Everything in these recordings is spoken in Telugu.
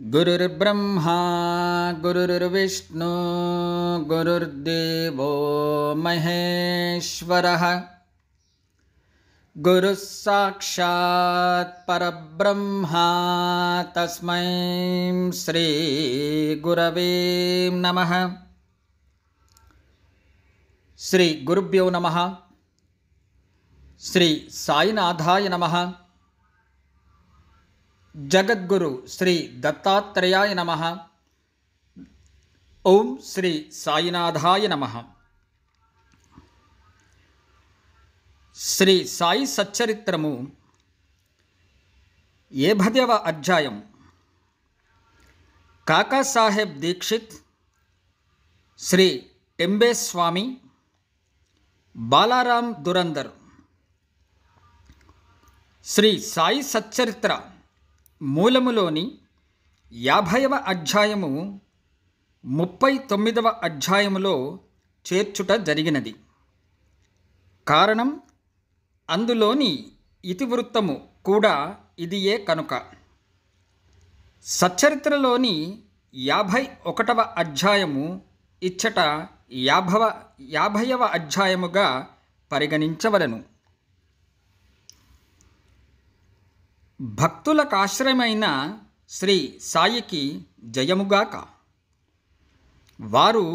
गुरुर्ब्रह्मा गुरुर्विष्णु गुरुर्देवो महेश्वरः साक्षात् परब्रह्मा तस्मै श्रीगुरवे नमः श्रीगुरुभ्यो नमः श्रीसायिनाथाय नमः ಜಗದ್ಗುರು ಶ್ರೀ ದತ್ತಾತ್ರೇಯಾಯ ನಮಃ ಓಂ ಶ್ರೀ ಸಾಯಿನಾಥಾಯ ನಮಃ శ్రీ సాయి సచ్చరిత్రము ఏభదవ అధ్యాయం కాకాసాహెబ్ దీక్షిత్ శ్రీ టెంబేస్వామి బాలారాం దురందర్ శ్రీ సాయి సచ్చరిత్ర మూలములోని యాభైవ అధ్యాయము ముప్పై తొమ్మిదవ అధ్యాయములో చేర్చుట జరిగినది కారణం అందులోని ఇతివృత్తము కూడా ఇదియే కనుక సచ్చరిత్రలోని యాభై ఒకటవ అధ్యాయము ఇచ్చట యాభవ యాభైవ అధ్యాయముగా పరిగణించవలను భక్తులకు ఆశ్రయమైన శ్రీ సాయికి జయముగాక వారు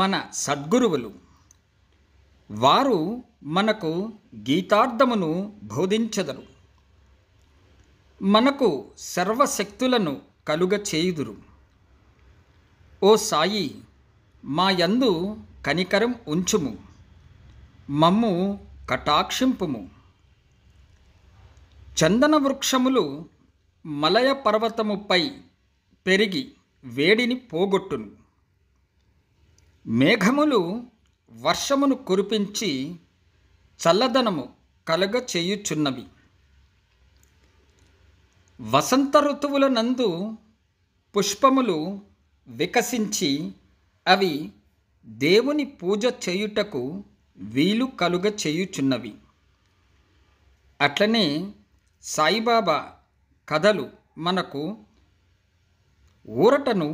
మన సద్గురువులు వారు మనకు గీతార్థమును బోధించదరు మనకు సర్వశక్తులను కలుగ చేయుదురు ఓ సాయి మా యందు కనికరం ఉంచుము మమ్ము కటాక్షింపుము చందన వృక్షములు మలయ పర్వతముపై పెరిగి వేడిని పోగొట్టును మేఘములు వర్షమును కురిపించి చల్లదనము కలగ చేయుచున్నవి వసంత ఋతువుల నందు పుష్పములు వికసించి అవి దేవుని పూజ చేయుటకు వీలు కలుగ చేయుచున్నవి అట్లనే సాయిబాబా కథలు మనకు ఊరటను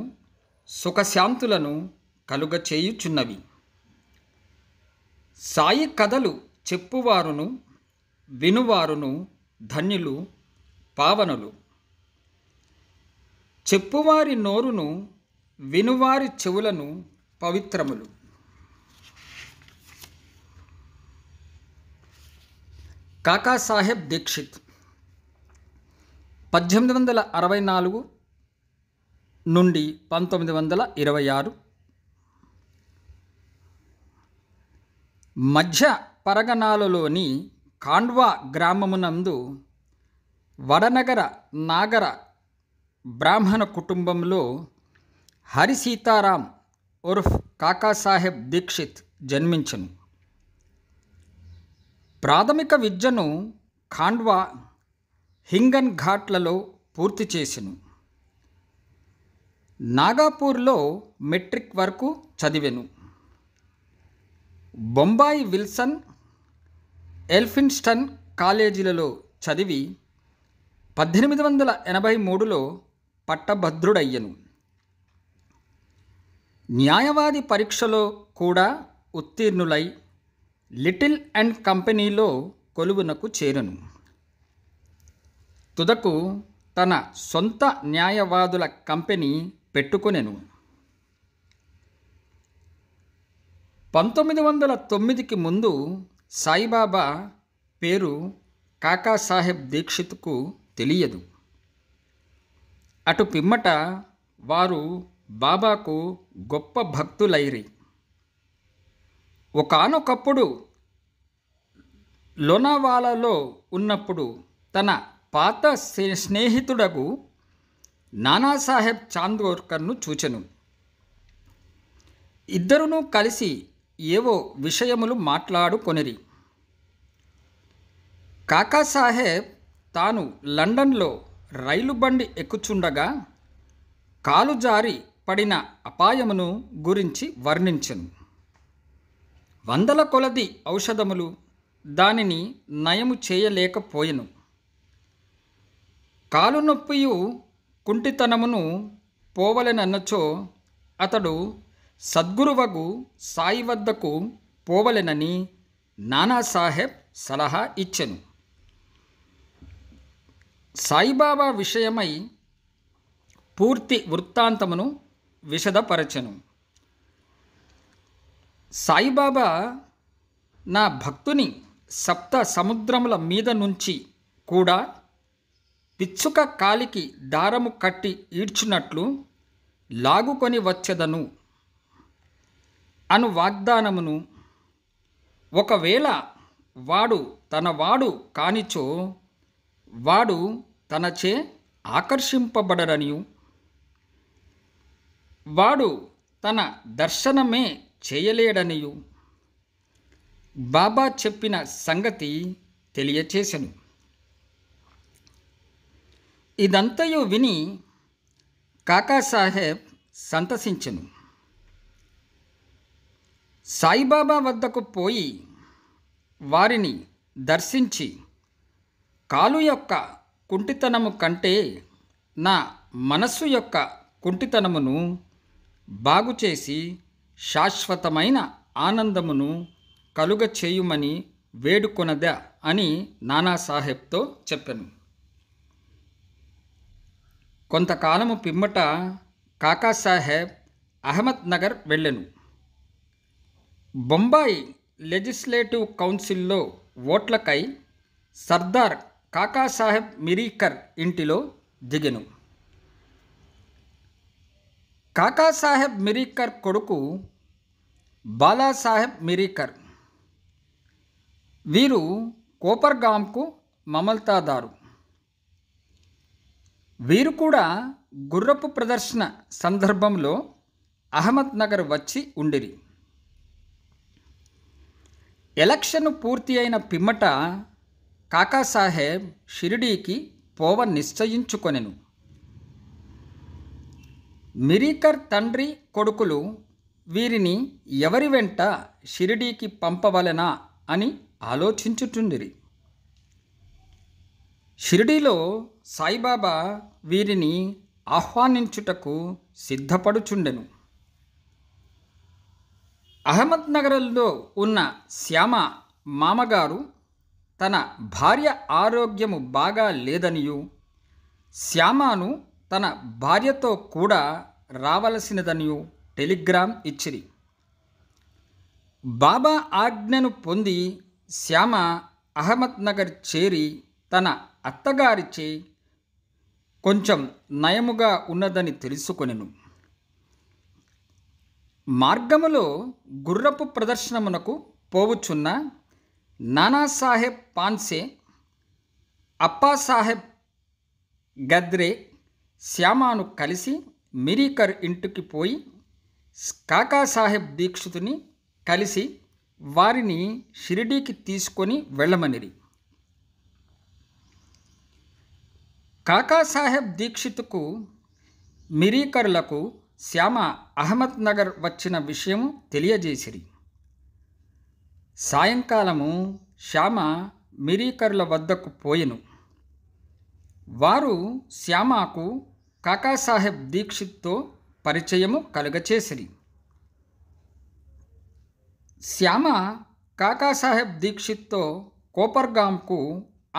సుఖశాంతులను కలుగచేయుచున్నవి సాయి కథలు చెప్పువారును వినువారును ధన్యులు పావనులు చెప్పువారి నోరును వినువారి చెవులను పవిత్రములు కాకాసాహెబ్ దీక్షిత్ పద్దెనిమిది వందల అరవై నాలుగు నుండి పంతొమ్మిది వందల ఇరవై ఆరు మధ్య పరగణాలలోని కాండ్వా గ్రామమునందు వడనగర నాగర బ్రాహ్మణ కుటుంబంలో హరి సీతారాం ఉర్ఫ్ కాకాసాహెబ్ దీక్షిత్ జన్మించను ప్రాథమిక విద్యను ఖాండ్వా హింగన్ ఘాట్లలో పూర్తి చేసెను నాగాపూర్లో మెట్రిక్ వరకు చదివెను బొంబాయి విల్సన్ ఎల్ఫిన్స్టన్ కాలేజీలలో చదివి పద్దెనిమిది వందల ఎనభై మూడులో పట్టభద్రుడయ్యను న్యాయవాది పరీక్షలో కూడా ఉత్తీర్ణులై లిటిల్ అండ్ కంపెనీలో కొలువునకు చేరను తుదకు తన సొంత న్యాయవాదుల కంపెనీ పెట్టుకొనెను పంతొమ్మిది వందల తొమ్మిదికి ముందు సాయిబాబా పేరు కాకాసాహెబ్ దీక్షిత్కు తెలియదు అటు పిమ్మట వారు బాబాకు గొప్ప భక్తులైరి ఒకనొకప్పుడు లోనావాలాలో ఉన్నప్పుడు తన పాత స్నేహితుడకు నానాసాహెబ్ చాందోర్కర్ను చూచెను ఇద్దరును కలిసి ఏవో విషయములు మాట్లాడుకొనిరి కాకాసాహెబ్ తాను లండన్లో రైలు బండి ఎక్కుచుండగా కాలు జారి పడిన అపాయమును గురించి వర్ణించను వందల కొలది ఔషధములు దానిని నయము చేయలేకపోయెను కాలు నొప్పియు కుంటితనమును పోవలెనన్నచో అతడు సద్గురువగు సాయి వద్దకు పోవలెనని నానాసాహెబ్ సలహా ఇచ్చెను సాయిబాబా విషయమై పూర్తి వృత్తాంతమును విశదపరచెను సాయిబాబా నా భక్తుని సప్త సముద్రముల మీద నుంచి కూడా పిచ్చుక కాలికి దారము కట్టి ఈడ్చునట్లు లాగుకొని వచ్చెదను అను వాగ్దానమును ఒకవేళ వాడు తన వాడు కానిచో వాడు తనచే ఆకర్షింపబడరనియు వాడు తన దర్శనమే చేయలేడనియు బాబా చెప్పిన సంగతి తెలియచేశను ఇదంతయు విని కాకాసాహెబ్ సంతసించను సాయిబాబా వద్దకు పోయి వారిని దర్శించి కాలు యొక్క కుంటితనము కంటే నా మనస్సు యొక్క కుంటితనమును బాగుచేసి శాశ్వతమైన ఆనందమును కలుగ చేయుమని వేడుకొనద అని నానాసాహెబ్తో చెప్పాను కొంతకాలము పిమ్మట కాకాసాహెబ్ అహ్మద్నగర్ వెళ్ళెను బొంబాయి లెజిస్లేటివ్ కౌన్సిల్లో ఓట్లకై సర్దార్ కాకాసాహెబ్ మిరీకర్ ఇంటిలో దిగెను కాకాసాహెబ్ మిరీకర్ కొడుకు బాలాసాహెబ్ మిరీకర్ వీరు కోపర్గాంకు మమల్తాదారు వీరు కూడా గుర్రపు ప్రదర్శన సందర్భంలో అహ్మద్నగర్ వచ్చి ఉండిరి ఎలక్షన్ పూర్తి అయిన పిమ్మట కాకాసాహెబ్ షిరిడీకి పోవ నిశ్చయించుకొనెను మిరీకర్ తండ్రి కొడుకులు వీరిని ఎవరి వెంట షిరిడీకి పంపవలెనా అని ఆలోచించుచుండిరి షిరిడీలో సాయిబాబా వీరిని ఆహ్వానించుటకు సిద్ధపడుచుండెను అహ్మద్నగర్లో ఉన్న శ్యామ మామగారు తన భార్య ఆరోగ్యము బాగా లేదనియు శ్యామాను తన భార్యతో కూడా రావలసినదనియు టెలిగ్రామ్ ఇచ్చిరి బాబా ఆజ్ఞను పొంది శ్యామ అహ్మద్నగర్ చేరి తన అత్తగారిచే కొంచెం నయముగా ఉన్నదని తెలుసుకొనెను మార్గములో గుర్రపు ప్రదర్శనమునకు పోవుచున్న నానాసాహెబ్ పాన్సే అప్పాసాహెబ్ గద్రే శ్యామాను కలిసి మిరీకర్ ఇంటికి పోయి కాకాసాహెబ్ దీక్షితుని కలిసి వారిని షిరిడీకి తీసుకొని వెళ్ళమనిరి కాకాసాహెబ్ దీక్షిత్కు మిరీకరులకు శ్యామ అహ్మద్నగర్ వచ్చిన విషయం తెలియజేసిరి సాయంకాలము శ్యామ మిరీకరుల వద్దకు పోయెను వారు శ్యామకు కాకాసాహెబ్ దీక్షిత్తో పరిచయము కలుగచేసిరి శ్యామ కాకాసాహెబ్ దీక్షిత్తో కోపర్గాంకు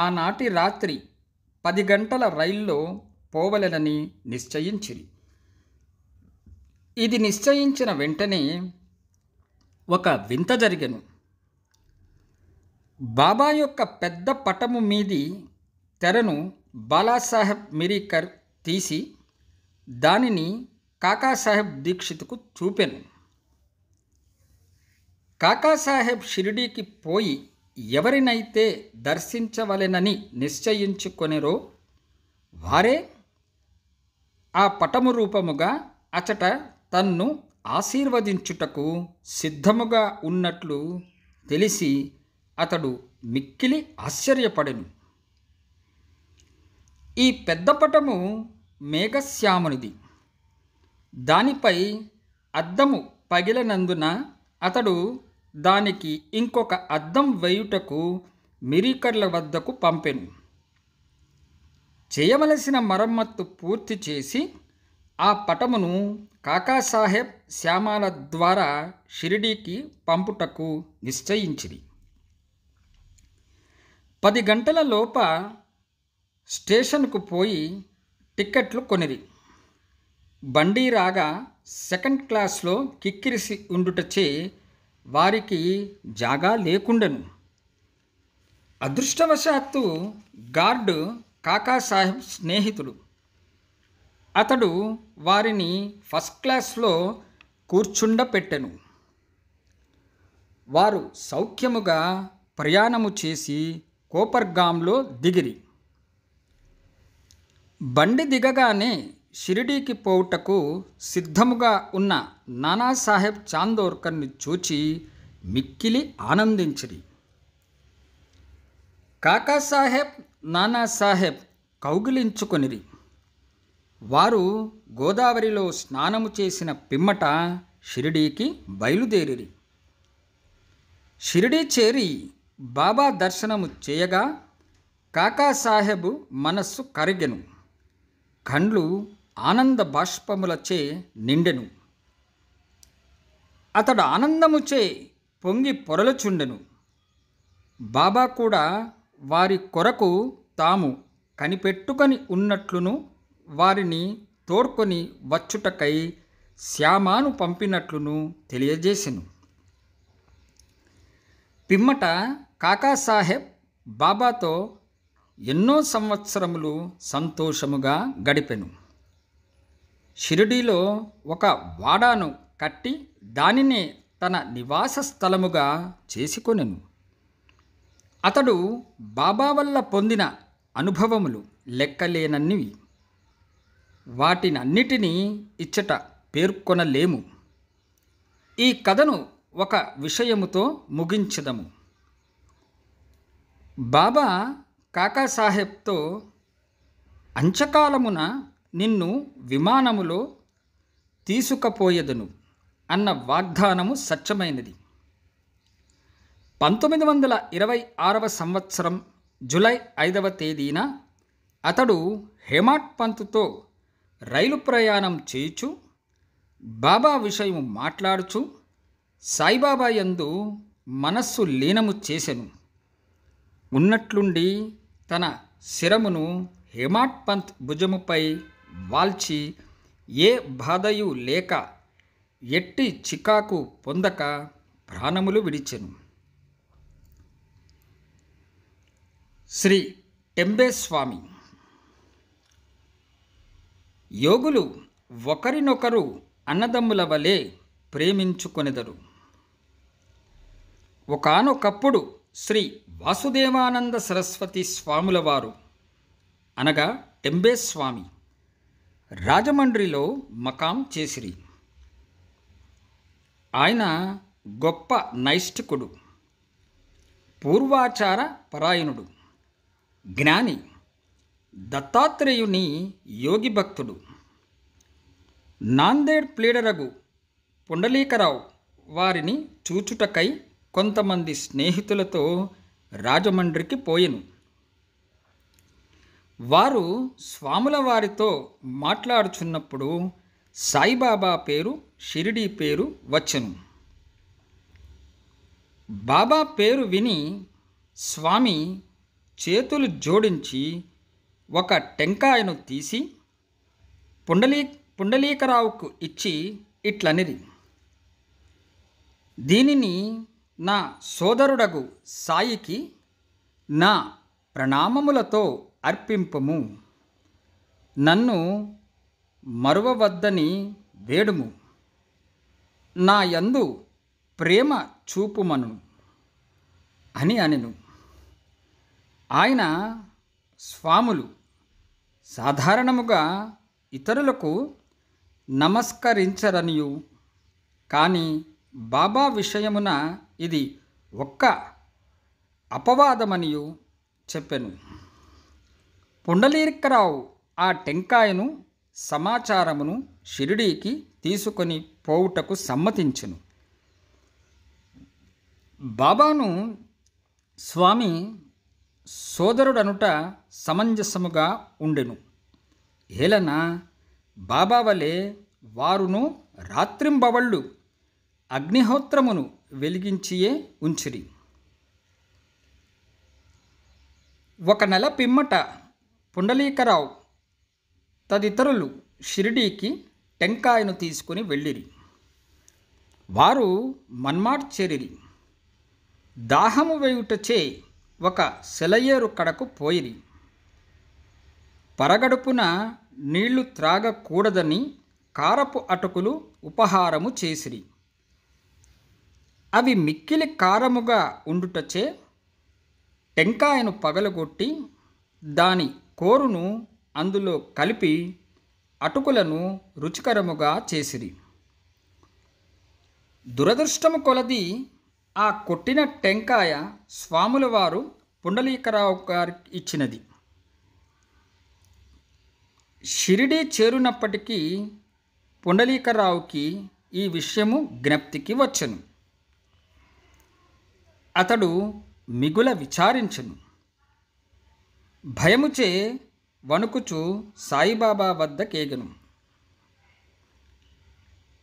ఆనాటి రాత్రి పది గంటల రైల్లో పోవలెనని నిశ్చయించిరి ఇది నిశ్చయించిన వెంటనే ఒక వింత జరిగను బాబా యొక్క పెద్ద పటము మీది తెరను బాలాసాహెబ్ మిరీకర్ తీసి దానిని కాకాసాహెబ్ దీక్షిత్కు చూపెను కాకాసాహెబ్ షిరిడీకి పోయి ఎవరినైతే దర్శించవలెనని నిశ్చయించుకొనిరో వారే ఆ పటము రూపముగా అచట తన్ను ఆశీర్వదించుటకు సిద్ధముగా ఉన్నట్లు తెలిసి అతడు మిక్కిలి ఆశ్చర్యపడెను ఈ పెద్ద పటము మేఘశ్యామునిది దానిపై అద్దము పగిలినందున అతడు దానికి ఇంకొక అద్దం వేయుటకు మిరీకర్ల వద్దకు పంపెను చేయవలసిన మరమ్మత్తు పూర్తి చేసి ఆ పటమును కాకాసాహెబ్ శ్యామాల ద్వారా షిరిడీకి పంపుటకు నిశ్చయించింది పది గంటల లోప స్టేషన్కు పోయి టిక్కెట్లు కొనిది బండి రాగా సెకండ్ క్లాస్లో కిక్కిరిసి ఉండుటచే వారికి జాగా లేకుండెను అదృష్టవశాత్తు గార్డు కాకాసాహెబ్ స్నేహితుడు అతడు వారిని ఫస్ట్ క్లాస్లో కూర్చుండపెట్టెను వారు సౌఖ్యముగా ప్రయాణము చేసి కోపర్గాంలో దిగిరి బండి దిగగానే షిరిడీకి పోవుటకు సిద్ధముగా ఉన్న నానాసాహెబ్ చాందోర్కర్ని చూచి మిక్కిలి ఆనందించిరి కాకాసాహెబ్ నానాసాహెబ్ కౌగిలించుకొనిరి వారు గోదావరిలో స్నానము చేసిన పిమ్మట షిరిడీకి బయలుదేరిరి షిరిడీ చేరి బాబా దర్శనము చేయగా కాకాసాహెబు మనస్సు కరిగెను కండ్లు ఆనంద బాష్పములచే నిండెను అతడు ఆనందముచే పొంగి పొరలుచుండెను బాబా కూడా వారి కొరకు తాము కనిపెట్టుకొని ఉన్నట్లును వారిని తోడ్కొని వచ్చుటకై శ్యామాను పంపినట్లును తెలియజేసెను పిమ్మట కాకాసాహెబ్ బాబాతో ఎన్నో సంవత్సరములు సంతోషముగా గడిపెను షిరిడీలో ఒక వాడాను కట్టి దానిని తన నివాస స్థలముగా చేసుకొనెను అతడు బాబా వల్ల పొందిన అనుభవములు లెక్కలేనన్నివి వాటినన్నిటినీ ఇచ్చట పేర్కొనలేము ఈ కథను ఒక విషయముతో ముగించదము బాబా కాకాసాహెబ్తో అంచకాలమున నిన్ను విమానములో తీసుకపోయేదను అన్న వాగ్దానము సత్యమైనది పంతొమ్మిది వందల ఇరవై ఆరవ సంవత్సరం జులై ఐదవ తేదీన అతడు హేమాట్ పంతుతో రైలు ప్రయాణం చేయుచు బాబా విషయం మాట్లాడుచు సాయిబాబా యందు మనస్సు లీనము చేసెను ఉన్నట్లుండి తన శిరమును హేమాట్ పంత్ భుజముపై వాల్చి ఏ బాధయు లేక ఎట్టి చికాకు పొందక ప్రాణములు విడిచెను శ్రీ టెంబేస్వామి యోగులు ఒకరినొకరు అన్నదమ్ముల వలె ప్రేమించుకొనెదరు ఒకనొకప్పుడు శ్రీ వాసుదేవానంద సరస్వతి స్వాముల వారు అనగా టెంబేస్వామి రాజమండ్రిలో మకాం చేసిరి ఆయన గొప్ప నైష్టికుడు పూర్వాచార పరాయణుడు జ్ఞాని దత్తాత్రేయుని యోగి భక్తుడు నాందేడ్ ప్లీడరగు పుండలీకరావు వారిని చూచుటకై కొంతమంది స్నేహితులతో రాజమండ్రికి పోయెను వారు స్వాముల వారితో మాట్లాడుచున్నప్పుడు సాయిబాబా పేరు షిరిడి పేరు వచ్చను బాబా పేరు విని స్వామి చేతులు జోడించి ఒక టెంకాయను తీసి పుండలీ పుండలీకరావుకు ఇచ్చి ఇట్లనిది దీనిని నా సోదరుడగు సాయికి నా ప్రణామములతో అర్పింపము నన్ను మరువవద్దని వేడుము నా యందు ప్రేమ చూపుమను అని అనెను ఆయన స్వాములు సాధారణముగా ఇతరులకు నమస్కరించరనియు కానీ బాబా విషయమున ఇది ఒక్క అపవాదమనియు చెప్పెను పుండలీకరావు ఆ టెంకాయను సమాచారమును షిరిడీకి తీసుకొని పోవుటకు సమ్మతించును బాబాను స్వామి సోదరుడనుట సమంజసముగా ఉండెను ఏలన బాబా వలె వారును రాత్రింబవళ్ళు అగ్నిహోత్రమును వెలిగించియే ఉంచిరి ఒక నెల పిమ్మట పుండలీకరావు తదితరులు షిరిడీకి టెంకాయను తీసుకుని వెళ్ళిరి వారు మన్మాట్ చేరిరి దాహము వేయుటచే ఒక సెలయేరు కడకు పోయిరి పరగడుపున నీళ్లు త్రాగకూడదని కారపు అటుకులు ఉపహారము చేసిరి అవి మిక్కిలి కారముగా ఉండుటచే టెంకాయను పగలగొట్టి దాని కోరును అందులో కలిపి అటుకులను రుచికరముగా చేసిరి దురదృష్టము కొలది ఆ కొట్టిన టెంకాయ స్వాముల వారు పుండలీకరావు గారికి ఇచ్చినది షిరిడి చేరునప్పటికీ పుండలీకరావుకి ఈ విషయము జ్ఞప్తికి వచ్చను అతడు మిగుల విచారించను భయముచే వణుకుచు సాయిబాబా వద్ద కేగను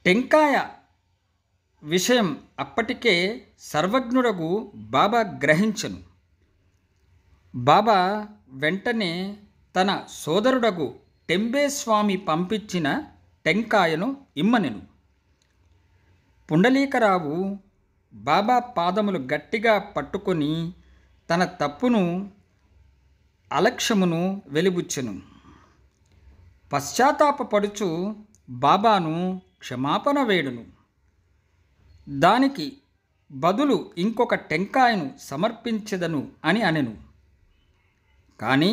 టెంకాయ విషయం అప్పటికే సర్వజ్ఞుడగు బాబా గ్రహించను బాబా వెంటనే తన సోదరుడగు టెంబేస్వామి పంపించిన టెంకాయను ఇమ్మనెను పుండలీకరావు బాబా పాదములు గట్టిగా పట్టుకొని తన తప్పును అలక్ష్యమును వెలిబుచ్చెను పశ్చాత్తాపడుచు బాబాను క్షమాపణ వేడును దానికి బదులు ఇంకొక టెంకాయను సమర్పించదను అని అనెను కానీ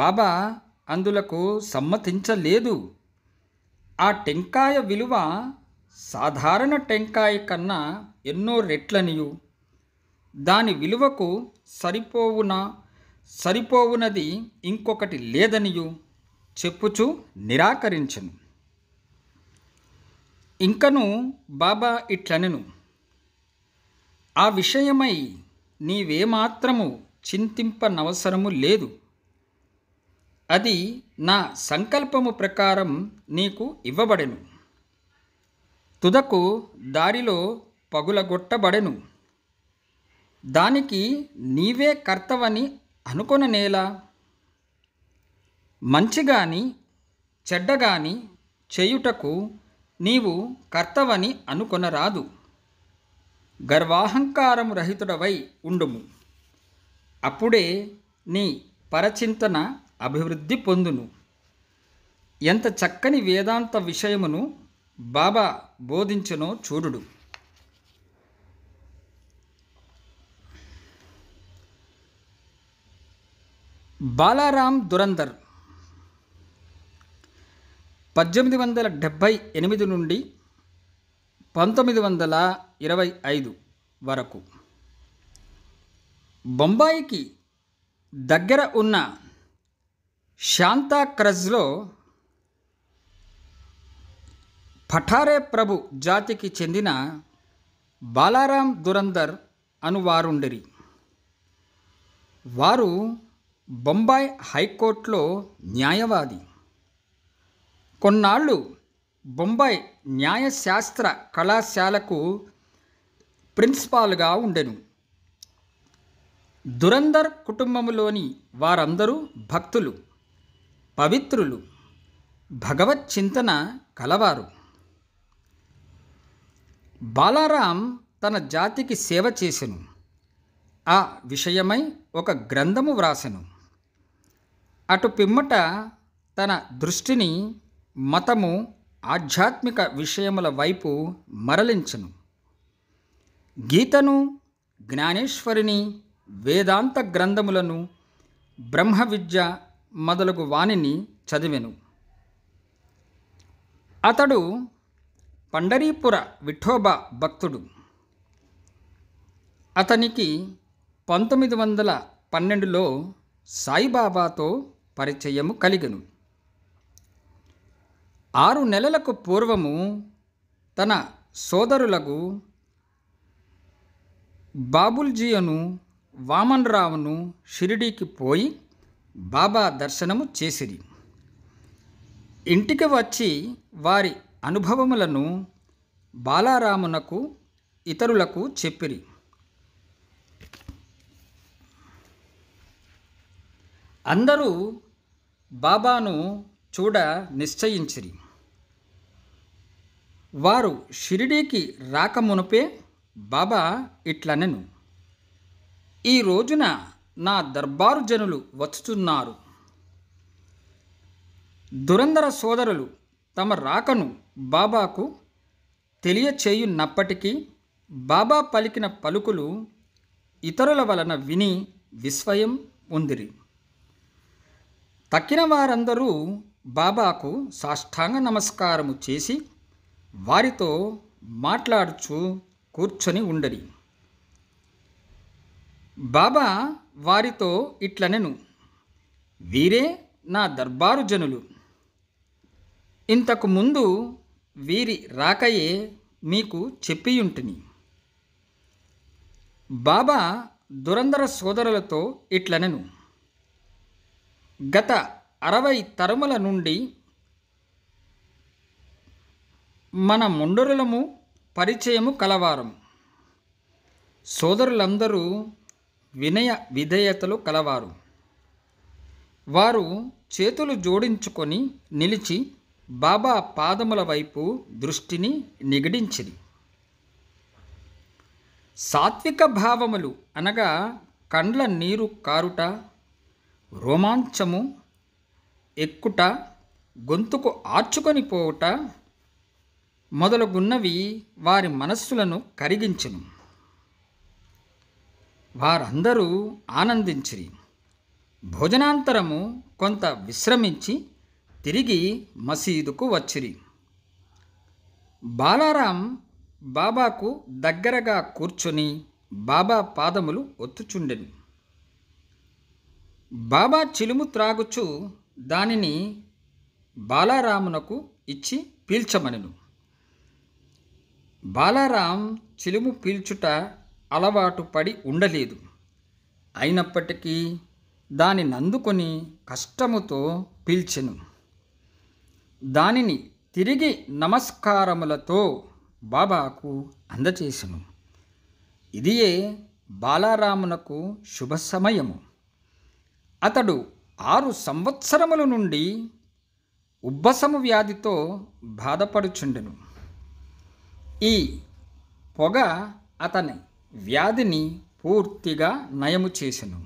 బాబా అందులకు సమ్మతించలేదు ఆ టెంకాయ విలువ సాధారణ టెంకాయ కన్నా ఎన్నో రెట్లనియు దాని విలువకు సరిపోవునా సరిపోవునది ఇంకొకటి లేదనియు చెప్పుచు నిరాకరించను ఇంకను బాబా ఇట్లనెను ఆ విషయమై నీవేమాత్రము చింతింపనవసరము లేదు అది నా సంకల్పము ప్రకారం నీకు ఇవ్వబడెను తుదకు దారిలో పగులగొట్టబడెను దానికి నీవే కర్తవని అనుకున్న నేల మంచి గాని చెడ్డ గాని చేయుటకు నీవు కర్తవని అనుకొనరాదు గర్వాహంకారం రహితుడవై ఉండుము అప్పుడే నీ పరచింతన అభివృద్ధి పొందును ఎంత చక్కని వేదాంత విషయమును బాబా బోధించునో చూడుడు బాలారాం దురందర్ పద్దెనిమిది వందల డెబ్భై ఎనిమిది నుండి పంతొమ్మిది వందల ఇరవై ఐదు వరకు బొంబాయికి దగ్గర ఉన్న శాంతాక్రజ్లో పఠారే ప్రభు జాతికి చెందిన బాలారాం దురందర్ అనువారుండిరి వారు బొంబాయి హైకోర్టులో న్యాయవాది కొన్నాళ్ళు బొంబాయి న్యాయశాస్త్ర కళాశాలకు ప్రిన్సిపాల్గా ఉండెను దురందర్ కుటుంబంలోని వారందరూ భక్తులు పవిత్రులు భగవత్ చింతన కలవారు బాలారాం తన జాతికి సేవ చేసెను ఆ విషయమై ఒక గ్రంథము వ్రాసెను అటు పిమ్మట తన దృష్టిని మతము ఆధ్యాత్మిక విషయముల వైపు మరలించను గీతను జ్ఞానేశ్వరిని వేదాంత గ్రంథములను బ్రహ్మ విద్య మొదలగు వాణిని చదివెను అతడు పండరీపుర విఠోబా భక్తుడు అతనికి పంతొమ్మిది వందల పన్నెండులో సాయిబాబాతో పరిచయము కలిగను ఆరు నెలలకు పూర్వము తన సోదరులకు బాబుల్జీయను వామన్రావును షిరిడీకి పోయి బాబా దర్శనము చేసిరి ఇంటికి వచ్చి వారి అనుభవములను బాలారామునకు ఇతరులకు చెప్పిరి అందరూ బాబాను చూడ నిశ్చయించిరి వారు షిరిడీకి రాకమునుపే బాబా ఇట్లనెను ఈ రోజున నా దర్బారు జనులు వచ్చుతున్నారు దురంధర సోదరులు తమ రాకను బాబాకు తెలియచేయున్నప్పటికీ బాబా పలికిన పలుకులు ఇతరుల వలన విని విస్వయం ఉందిరి తక్కిన వారందరూ బాబాకు సాష్టాంగ నమస్కారము చేసి వారితో మాట్లాడుచు కూర్చొని ఉండరి బాబా వారితో ఇట్లనెను వీరే నా దర్బారు జనులు ఇంతకు ముందు వీరి రాకయే మీకు చెప్పియుంటిని బాబా దురంధర సోదరులతో ఇట్లనెను గత అరవై తరముల నుండి మన ముండరులము పరిచయము కలవారం సోదరులందరూ వినయ విధేయతలు కలవారు వారు చేతులు జోడించుకొని నిలిచి బాబా పాదముల వైపు దృష్టిని నిగడించింది సాత్విక భావములు అనగా కండ్ల నీరు కారుట రోమాంచము ఎక్కుట గొంతుకు ఆర్చుకొని పోవుట మొదలగున్నవి వారి మనస్సులను కరిగించును వారందరూ ఆనందించిరి భోజనాంతరము కొంత విశ్రమించి తిరిగి మసీదుకు వచ్చిరి బాలారాం బాబాకు దగ్గరగా కూర్చొని బాబా పాదములు ఒత్తుచుండెను బాబా చిలుము త్రాగుచు దానిని బాలారామునకు ఇచ్చి పీల్చమనెను బాలారాం చిలుము పీల్చుట అలవాటు పడి ఉండలేదు అయినప్పటికీ దాని నందుకొని కష్టముతో పీల్చెను దానిని తిరిగి నమస్కారములతో బాబాకు అందచేసెను ఇదియే బాలారామునకు శుభ సమయము అతడు ఆరు సంవత్సరముల నుండి ఉబ్బసము వ్యాధితో బాధపడుచుండెను ఈ పొగ అతని వ్యాధిని పూర్తిగా నయము చేసెను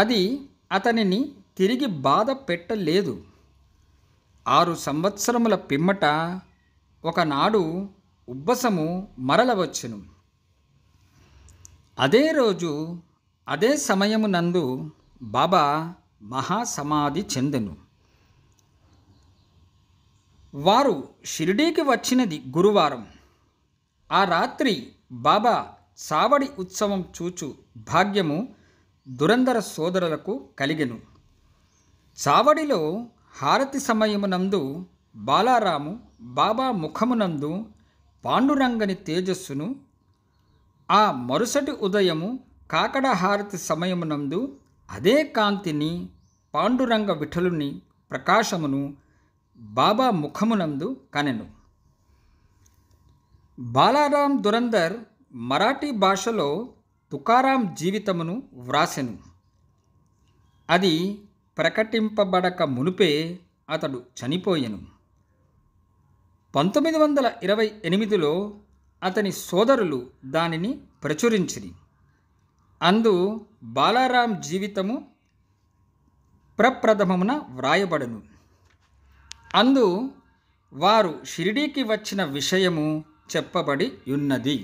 అది అతనిని తిరిగి బాధ పెట్టలేదు ఆరు సంవత్సరముల పిమ్మట ఒకనాడు ఉబ్బసము మరల అదే రోజు అదే సమయమునందు బాబా మహాసమాధి చెందెను వారు షిరిడీకి వచ్చినది గురువారం ఆ రాత్రి బాబా సావడి ఉత్సవం చూచు భాగ్యము దురంధర సోదరులకు కలిగెను సావడిలో హారతి సమయమునందు బాలారాము బాబా ముఖమునందు పాండురంగని తేజస్సును ఆ మరుసటి ఉదయము కాకడ హారతి సమయమునందు అదే కాంతిని పాండురంగ విఠలుని ప్రకాశమును బాబా ముఖమునందు కనెను బాలారాం దురందర్ మరాఠీ భాషలో తుకారాం జీవితమును వ్రాసెను అది ప్రకటింపబడక మునుపే అతడు చనిపోయెను పంతొమ్మిది వందల ఇరవై ఎనిమిదిలో అతని సోదరులు దానిని ప్రచురించిరి అందు బాలారాం జీవితము ప్రప్రథమమున వ్రాయబడను అందు వారు షిరిడీకి వచ్చిన విషయము చెప్పబడి ఉన్నది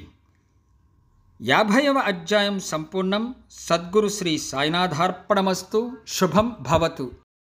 యాభైవ అధ్యాయం సంపూర్ణం సద్గురు శ్రీ సాయినాథార్పణమస్తు శుభం భవతు